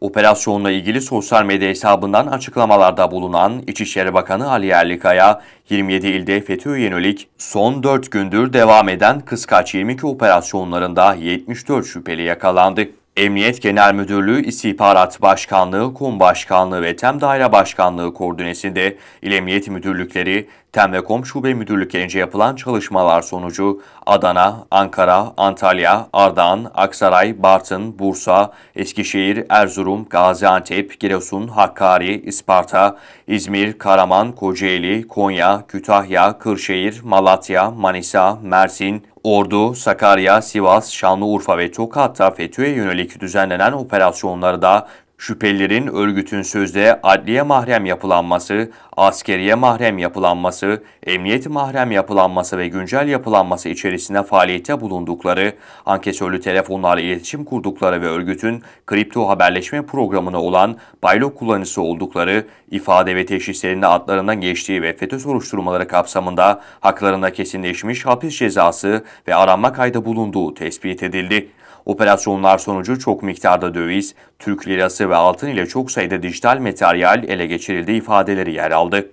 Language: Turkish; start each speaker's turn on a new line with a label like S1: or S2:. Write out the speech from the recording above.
S1: Operasyonla ilgili sosyal medya hesabından açıklamalarda bulunan İçişleri Bakanı Ali Yerlikaya, 27 ilde FETÖ'ye yönelik son 4 gündür devam eden Kıskaç 22 operasyonlarında 74 şüpheli yakalandı. Emniyet Genel Müdürlüğü İstihbarat Başkanlığı, Kum Başkanlığı ve TEM Daire Başkanlığı koordinesinde İl Emniyet Müdürlükleri, TEM ve KOM Şube Müdürlüklerince yapılan çalışmalar sonucu Adana, Ankara, Antalya, Ardahan, Aksaray, Bartın, Bursa, Eskişehir, Erzurum, Gaziantep, Giresun, Hakkari, Isparta, İzmir, Karaman, Kocaeli, Konya, Kütahya, Kırşehir, Malatya, Manisa, Mersin, Ordu, Sakarya, Sivas, Şanlıurfa ve Tokat'ta FETÖ'ye yönelik düzenlenen operasyonları da. Şüphelilerin örgütün sözde adliye mahrem yapılanması, askeriye mahrem yapılanması, emniyet mahrem yapılanması ve güncel yapılanması içerisinde faaliyette bulundukları, ankesörlü telefonlarla iletişim kurdukları ve örgütün kripto haberleşme programına olan baylo kullanıcısı oldukları, ifade ve teşhislerinde adlarından geçtiği ve FETÖ soruşturmaları kapsamında haklarında kesinleşmiş hapis cezası ve aranma kayda bulunduğu tespit edildi. Operasyonlar sonucu çok miktarda döviz, Türk lirası ve altın ile çok sayıda dijital materyal ele geçirildiği ifadeleri yer aldı.